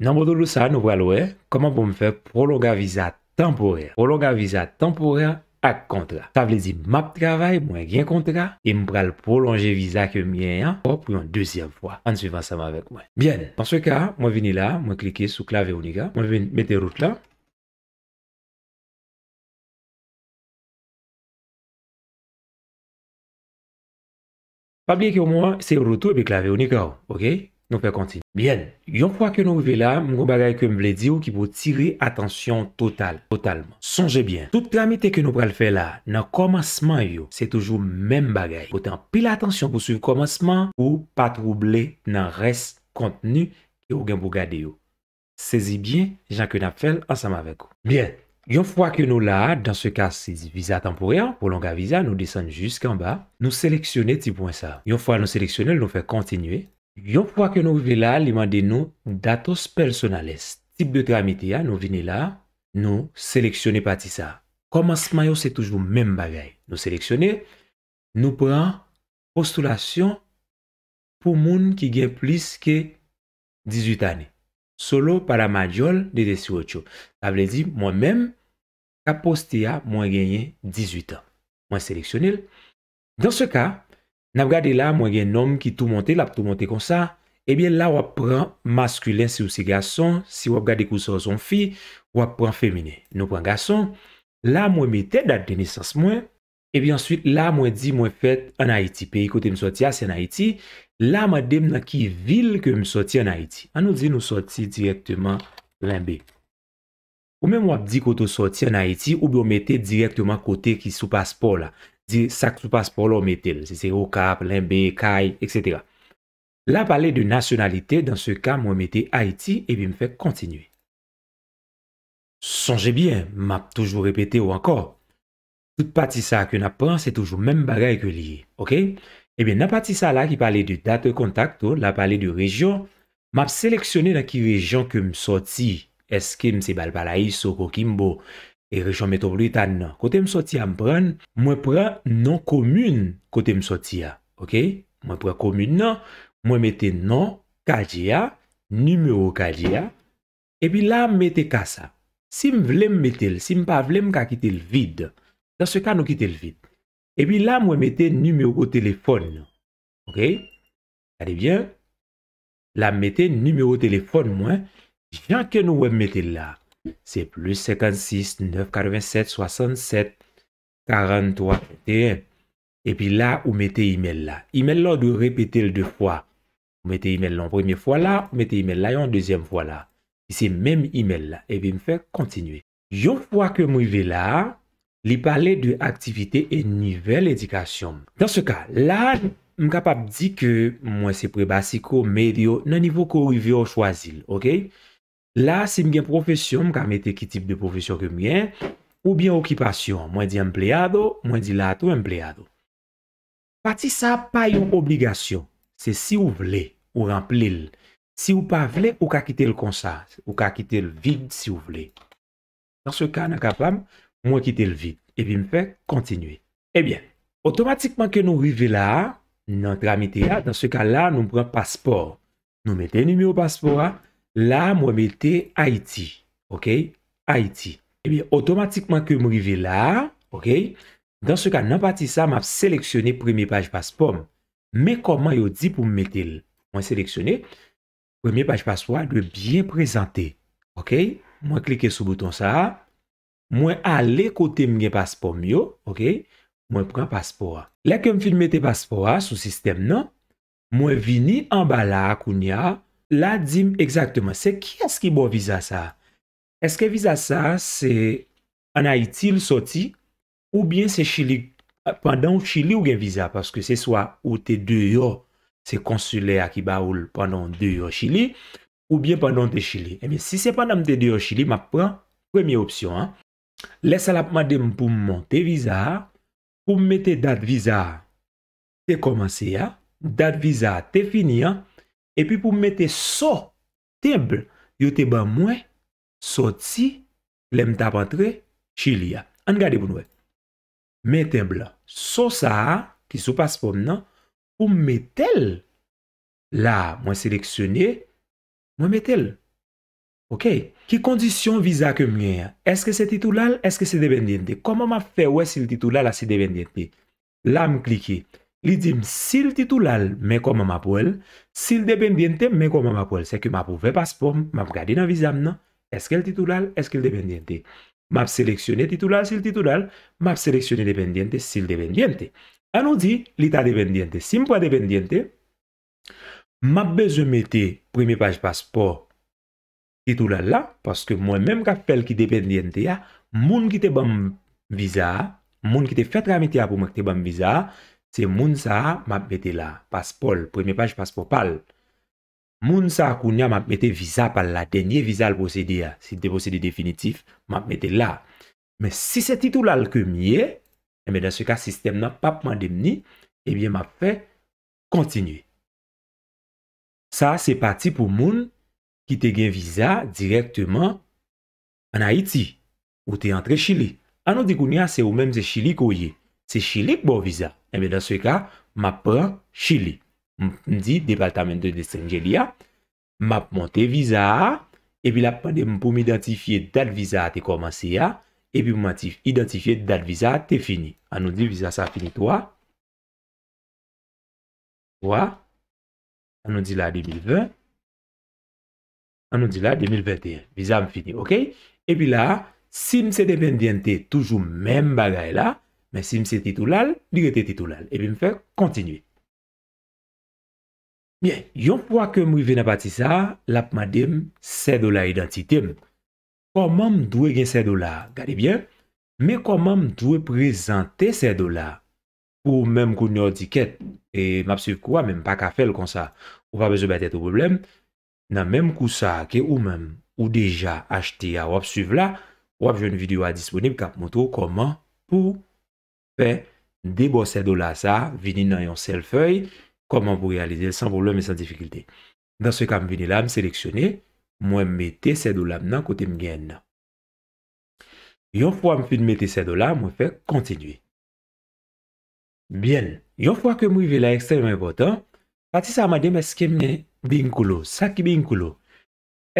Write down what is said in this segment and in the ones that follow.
Dans le nous allons voir comment je vais faire prolonger visa temporaire. Prolonger visa temporaire avec contrat. Ça veut dire que je vais faire un contrat et je vais prolonger la visa que je hein, pour une deuxième fois. En suivant ça avec moi. Bien, dans ce cas, je vais venir là, je vais cliquer sur clavier unique Je vais mettre la route là. Pas oublier vous moi que c'est route de clavier unique Ok? faire continuer. Bien. Une fois que nous arrivons là, nous avons des choses qui nous tirer attention totale, Totalement. Songez bien. Toute traite que nous allons faire là, dans le commencement, c'est toujours même chose. Autant pile attention pour suivre le commencement ou pas troubler dans le reste contenu que vous gagne Saisis bien, Jean que ensemble avec vous. Bien. Une fois que nous là, dans ce cas, c'est Visa Temporaire, pour longue visa, nous descendons jusqu'en bas. Nous sélectionnons ce point ça Une fois que nous sélectionnons, nous faisons continuer. Yon fwa ke nou vi la, li mande nou Datos personales Tip de tramite ya, nou vini la Nou seleksyone pati sa Koman sema yo se toujou men bagay Nou seleksyone, nou pran Postulasyon Pou moun ki gen plis ke 18 ane Solo para majol de desi 8 Ta vle di, mwen men Kaposte ya mwen genye 18 ane Mwen seleksyone Dans se ka N ap gade la mwen gen nom ki tou monte, l ap tou monte kon sa, ebyen la wap pran maskulen si ou se gason, si wap gade kousan son fi, wap pran femine. Nou pran gason, la mwen mette dat denisans mwen, ebyen answit la mwen di mwen fet an Haiti, peyi kote msoti ase an Haiti, la mwen dem nan ki vil kote msoti an Haiti. An nou di nou soti direktman lenbe. Ou men mwen ap di kote msoti an Haiti, ou bi mwen mette direktman kote ki sou paspor la. ça tout passeport pour c'est au cap, l'imbé, caille, etc. la parler de nationalité, dans ce cas, moi mettez Haïti et puis me fait continuer. Songez bien, m'a toujours répété ou encore. Toute partie ça que pas, c'est toujours même bagaille que lié, ok? et eh bien, la partie ça là qui parlait de date de contact, ou, la palais de région, m'a sélectionné dans qui région que me sorti. Est-ce que c'est Kokimbo? E rejon Metropolitane nan. Kote m soti a m pren, mwen pren nan komun kote m soti a. Ok? Mwen pren komun nan, mwen mette nan, kajia, numero kajia. E pi la m mette kasa. Si m vlem mette l, si m pa vlem ka kite l vide, dan se ka nou kite l vide. E pi la mwen mette numero telefon. Ok? Kade bien? La m mette numero telefon mwen. Jan ke nou m mette l la. c'est plus 56 987 67 43 21. Et puis là, vous mettez email là. Email là, vous répéter deux fois. Vous mettez email là première fois là, vous mettez email là en deuxième fois là. C'est même email là. Et puis me fait continuer. Une fois que vous vais là, il parlait de activité et niveau éducation. Dans ce cas, là, je suis capable de dire que c'est prébassico, non niveau que vous avez choisi, ok? La, se m gen profesyon, m ka mette ki tip de profesyon ke m gen, ou bien okipasyon, mwen di empleyado, mwen di latro empleyado. Pati sa pa yon obligasyon, se si ou vle, ou rampley l. Si ou pa vle, ou ka kite l konsa, ou ka kite l vid si ou vle. Dans se ka, nan ka pram, mwen kite l vid, e bi m fe kontinue. Ebyen, otomatikman ke nou rive la, nan tramite la, dans se ka la, nou m pren paspor. Nou mette yon nime ou paspor a, la mwen mette Haiti, ok, Haiti. Ebi, eh otomatikman ke mwen rive la, ok, dans se ka nan pati sa, mwen ap seleksyonne premye page paspom, me koman yo di pou mwen mette l? Mwen seleksyonne, premye page paspom, mwen debyen prezante, ok, mwen klike sou bouton sa, mwen ale kote mwen gen paspom yo, ok, mwen pren paspom. La ke mwen mette paspom, sou sistem nan, mwen vini an bala akoun ya, La, di m, ekzaktman, se ki as ki bo viza sa? Eske viza sa, se anayitil soti, ou bien se chili, pandan chili ou gen viza, paske se swa ou te deyo, se konsule akiba oul pandan deyo chili, ou bien pandan te chili. Emi, eh si se pandan m te deyo chili, ma pran premye opsyon, an. Lesa la pman dem pou m monte viza, pou m mete dat viza, te komanse, an. Dat viza, te fini, an. E pi pou mwete so teble, yo tebe mwen, so ti, le mta patre, chili ya. An gade pou nou et. Mwen teble, so sa a, ki sou paspon nan, pou mwete l, la mwen seleksyonye, mwen mwete l. Ok? Ki kondisyon viza ke mwen ya? Eske se titoulal, eske se devendiente? Koman mwa fe wè si titoulal a se devendiente? La mw kliki. Li djim, si l titulal, me koma ma pou el. Si l dependiente, me koma ma pou el. Seke, ma pou ve paspo, ma pou gadi nan vizam, no? Eske l titulal, eske l dependiente. Map seleksyonne titulal, si l titulal. Map seleksyonne dependiente, si l dependiente. Anou di, li ta dependiente. Simpo a dependiente. Map bezo meti, primi vaj paspo, titulal la. Paske mwen menm kapel ki dependiente ya. Moun ki te bom vizan, moun ki te fet ramite ya pou mwen ki te bom vizan. Se moun sa map mette la, paspol, premye paj paspol pal. Moun sa kounya map mette viza pal la, denye viza al posede ya. Si te posede definitif, map mette la. Men si se titou lal kemye, men eh dan se ka sistem nan pap mandemni, ebyen eh map fe kontinye. Sa se pati pou moun ki te gen viza direktman an Haiti, ou te antre Chile. Anou di kounya se ou menm ze Chile koye. Se chilek bo viza. Ebi eh dans we ka, map pre chile. M di departamento de Stringeli ya. Map monte viza. Ebi la pande m pou m identifiye dat viza te komanse ya. Ebi m identifiye dat viza te fini. Ano di viza sa fini. To a? To a? Ano di la 2020? Ano di la 2021? Viza m fini. Ebi la, si m se dependiente toujou men bagay la. Men si mse titoulal, li rete titoulal. Epi m fe kontinuy. Bien, yon pwa ke m wive na pati sa, lap madem se do la identite m. Koman m dwe gen se do la? Gade bien. Men koman m dwe prezante se do la? Ou menm koun yo diket, e map se kouwa menm pa ka fel kon sa, ou pa bezou bete to problem, nan menm kou sa ke ou menm, ou deja achte ya wap suv la, wap joun videyo a disponib, kap moutou koman pou menm Fè, debo sè do la sa, vini nan yon sèl fèy, koman pou realize, san probleme, san difficulte. Dans se kam vini la, m seleksyone, mwen mette sè do la nan kote m gen. Yon fwa m fin mette sè do la, mwen fè kontinuye. Bien, yon fwa ke m wive la ekstremè important, pati sa madem eske mne binkolo, sak binkolo.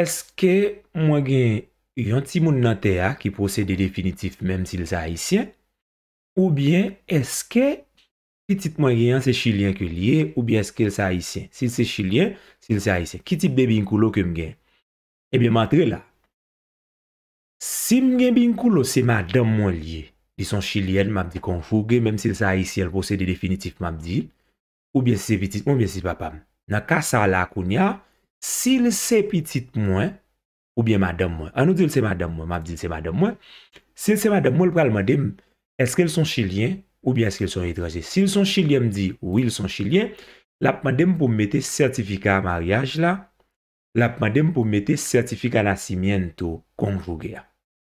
Eske mwen gen yon timoun nan teya, ki pose de definitif, mèm si lisa a yisyen, Ou byen, eske, ki tit mwen gen yon se chilyen ke liye, ou byen eske el sa isyen. Si el se chilyen, si el sa isyen. Ki tit bebe yon koulo ke mgen? Ebyen, eh matre la. Si mgen bebe yon koulo, se madame mwen liye. Di son chilyen, mabdi konfouge, menm si el sa isyen, el pose de definitif, mabdi. Ou byen se petit, mou byen si papam. Na kasa la koun ya, si el se petit mwen, ou byen madame mwen. Anou di el se madame mwen, mabdi el se madame mwen. Se el se madame mwen, l pral mwen deme Eske l son Chilien ou byen eske l son hidraje? Si l son Chilien m di, oui l son Chilien, lap m adem pou m mette sertifika a maryaj la, lap m adem pou m mette sertifika la si mien to konjougea.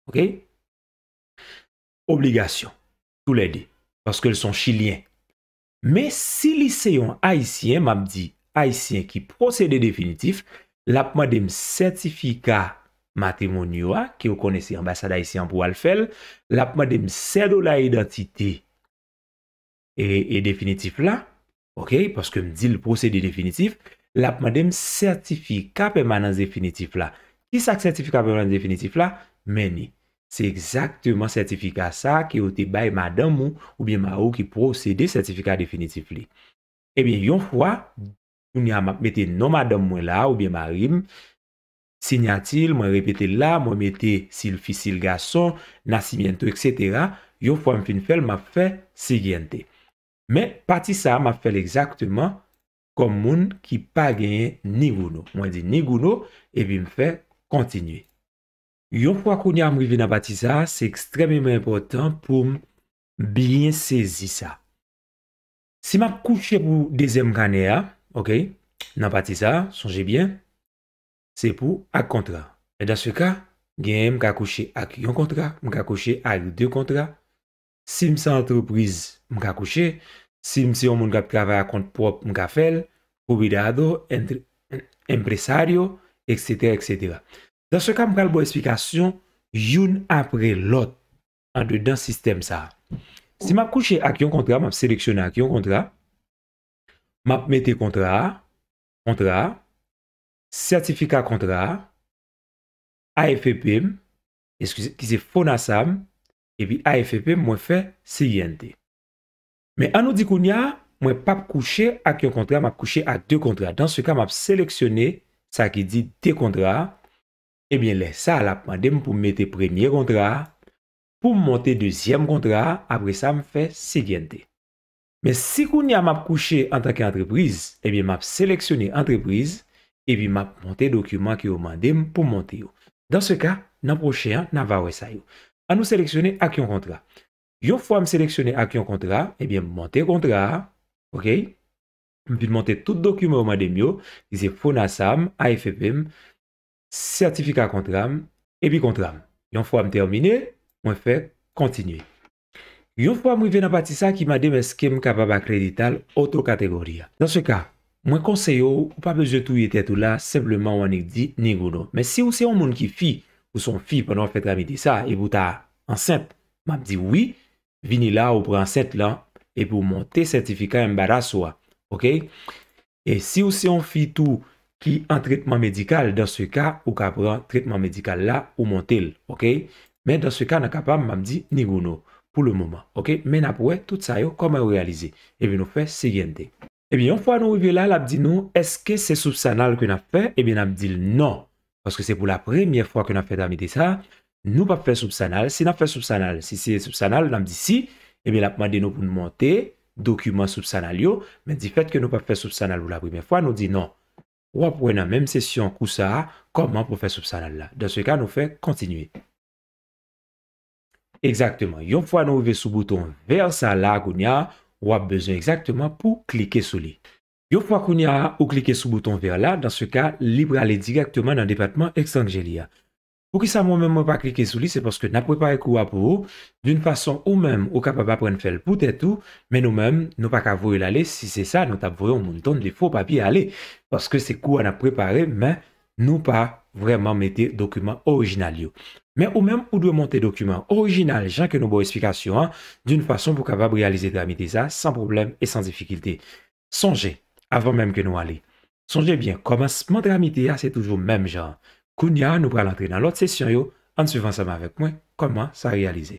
Ok? Obligasyon, tout lè di, paske l son Chilien. Me si liseyon Haitien m ap di, Haitien ki prosede definitif, lap m adem sertifika a, matimon yo a, ki yo kone si ambasada isi an pou al fel, la pou ma dem sè do la identite e, e definitif la, ok, paske m di l pro sède definitif, la pou ma dem sertifika pèmanan definitif la. Ki sak sertifika pèmanan definitif la? Meni, se exaktèman sertifika sa ki yo te bay madan mou, ou bien ma ou ki pro sède sertifika definitif li. Ebyen eh yon fwa, ou ni a mette non madan mou la, ou bien ma rim, Sinyatil, mwen repete la, mwen mette sil fisi, sil gason, nasi miento, etc. Yon fwa m fin fel, mwen fe sigyente. Men, patisa mwen fel exaktman kom moun ki pa genye ni gouno. Mwen di ni gouno, epi m fe kontinye. Yon fwa koun ya mrivi nan patisa, se ekstrememe important pou m bin sezi sa. Se m ap kouche pou dezem gane a, nan patisa, sonje bien. Se pou ak kontra. E dan se ka, genye m ka kouche ak yon kontra. M ka kouche alou de kontra. Sim sa antreprise m ka kouche. Sim se yon moun kap trava ak kont prop m ka fel. Pou bidado, empresaryo, etc. Dan se ka m kalbo esplikasyon, youn apre lot. An de dan sistem sa. Si m ap kouche ak yon kontra, m ap seleksyon ak yon kontra. M ap mette kontra. Kontra. Sertifika kontra, AFP, ki se fon asam, ebi AFP mwen fe se yente. Men anou di koun ya, mwen pap kouche ak yon kontra, mwen kouche ak de kontra. Dans se ka mwen ap seleksyone, sa ki di de kontra, ebi eh le sa la pandem pou mwete prenyen kontra, pou mwete dezyen kontra, apre sa mwen fe se yente. Men si koun ya mwen ap kouche an takye antreprise, ebi eh mwen ap seleksyone antreprise, epi map montè dokumen ki yo mandèm pou montè yo. Dans se ka, nan proche an, nan vawè sa yo. An nou seleksyonè ak yon kontra. Yon fwa m seleksyonè ak yon kontra, epi eh montè kontra, ok? M pi montè tout dokumen yo mandèm yo, ki zè FONASAM, AFPM, Sertifika kontram, epi kontram. Yon fwa m termine, mwen fè kontinue. Yon fwa m wivè nan pati sa ki mandèm eske m kapaba kredital otokategori ya. Dans se ka, Mwen konseyo, ou pa beje tou ye tetou la, sepleman wanik di, ni gounou. Men si ou se yon moun ki fi, ou son fi pwennon fet rami di sa, e pou ta anset, mam di, wii, vini la ou pou anset la, e pou monte sertifika yon baras wwa. Ok? E si ou se yon fi tou, ki an tritman medikal, dans se ka, ou ka pran tritman medikal la, ou monte l. Ok? Men dans se ka, nan kapam, mam di, ni gounou. Pwou le mouman. Ok? Men apwe, tout sa yo, koman yo realize. E vi nou fe, segyente. Eby yon fwa nou yive la, eh la ap di nou, eske se soubsanal ke nou ap fe? Eby nan ap di non. Paske se pou la premye fwa ke nou ap fe dami de sa, nou ap fe soubsanal. Se nou ap fe soubsanal, si se soubsanal, nan ap di si, eby nan ap mande nou pou nou monte, dokumen soubsanal yo, men di fet ke nou ap fe soubsanal ou la premye fwa, nou di non. Ou ap pou en a menm sesyon kousa, koman pou fe soubsanal la? Dans se ka nou fe kontinuy. Eksaktman, yon fwa nou yive sou bouton versan la, koun ya, besoin exactement pour cliquer sur lui. Une fois qu'on a ou cliquer sur le bouton vers là, dans ce cas, libre aller directement dans le département Exangelia. Pour qui ça moi-même pas cliquer sur lui, c'est parce que n'a préparé quoi pour vous, d'une façon ou même au capable d'apprendre faire et tout, mais nous-mêmes, nous pas qu'à voir l'aller, si c'est ça, nous t'avons nous montant des faux papiers aller, parce que c'est quoi on a préparé, mais nous pas vraiment mettre document original. Mais ou même, ou doit monter document original, gens que nos beaux explication, hein, d'une façon pour capable réaliser tramiter ça sans problème et sans difficulté. Songez, avant même que nous allions. Songez bien, comment commencement tramiter, ah, c'est toujours même genre. Kounia, nous allons entrer dans l'autre session, en suivant ça avec moi, comment ça réaliser.